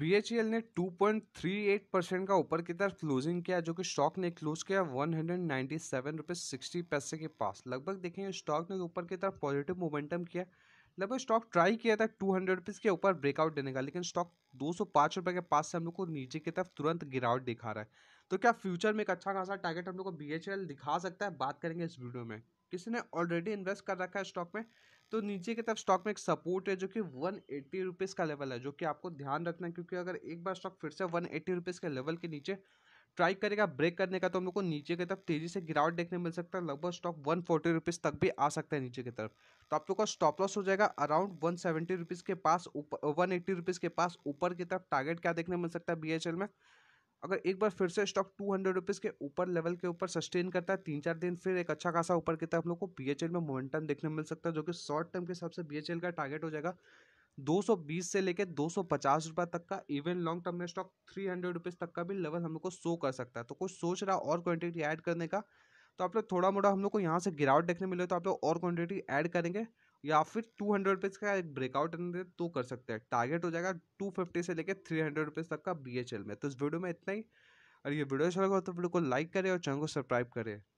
B e ने 2.38 percent का ऊपर की तरफ क्लोजिंग किया जो कि स्टॉक ने क्लोज किया one hundred ninety seven sixty पैसे के पास लगभग देखें स्टॉक ने ऊपर की तरफ पॉजिटिव मोमेंटम किया लगभग स्टॉक ट्राई किया था टू हंड्रेड रुपीज़ के ऊपर ब्रेकआउट देने का लेकिन स्टॉक दो सौ पांच रुपए के पास से हम लोग को नीचे की तरफ तुरंत गिरावट दिखा रहा है तो क्या फ्यूचर में एक अच्छा खासा टारगेट हम लोग को बी दिखा सकता है बात करेंगे इस वीडियो में किसी ने ऑलरेडी इन्वेस्ट कर रखा है स्टॉक में तो नीचे की तरफ स्टॉक में एक सपोर्ट है जो कि वन एट्टी रुपीज़ का लेवल है जो कि आपको ध्यान रखना है क्योंकि अगर एक बार स्टॉक फिर से वन एट्टी रुपीज़ के लेवल के नीचे ट्राई करेगा ब्रेक करने का तो हम लोग को नीचे की तरफ तेजी से गिरावट देखने मिल सकता है लगभग स्टॉक वन फोर्टी रुपीज़ तक भी आ सकता है नीचे की तरफ तो आप लोग का स्टॉप लॉस हो जाएगा अराउंड वन सेवेंटी रुपीज़ के पास ऊपर वन एट्टी रुपीज़ के पास ऊपर की तरफ टारगेट क्या देखने मिल सकता है बी में अगर एक बार फिर से स्टॉक टू हंड्रेड रुपीज़ के ऊपर लेवल के ऊपर सस्टेन करता है तीन चार दिन फिर एक अच्छा खासा ऊपर की तरफ हम लोग को बी में मोमेंटम देखने मिल सकता है जो कि शॉर्ट टर्म के हिसाब से बी का टारगेट हो जाएगा 220 से लेकर 250 सौ तक का इवन लॉन्ग टर्म में स्टॉक थ्री हंड्रेड रुपीज़ तक का भी लेवल हम लोग को शो कर सकता है तो कुछ सोच रहा और क्वांटिटी ऐड करने का तो आप लोग थोड़ा मोटा हम लोग को यहाँ से गिरावट देखने मिले तो आप लोग और क्वांटिटी ऐड करेंगे या फिर टू हंड्रेड रुपीज़ का एक ब्रेकआउट तो कर सकते हैं टारगेट हो जाएगा टू फिफ्टी से लेकर थ्री हंड्रेड रुपीज़ तक का बी एच एल में तो इस वीडियो में इतना ही और ये वीडियो अच्छा लगा तो वीडियो को लाइक करें और चैनल को सब्सक्राइब करें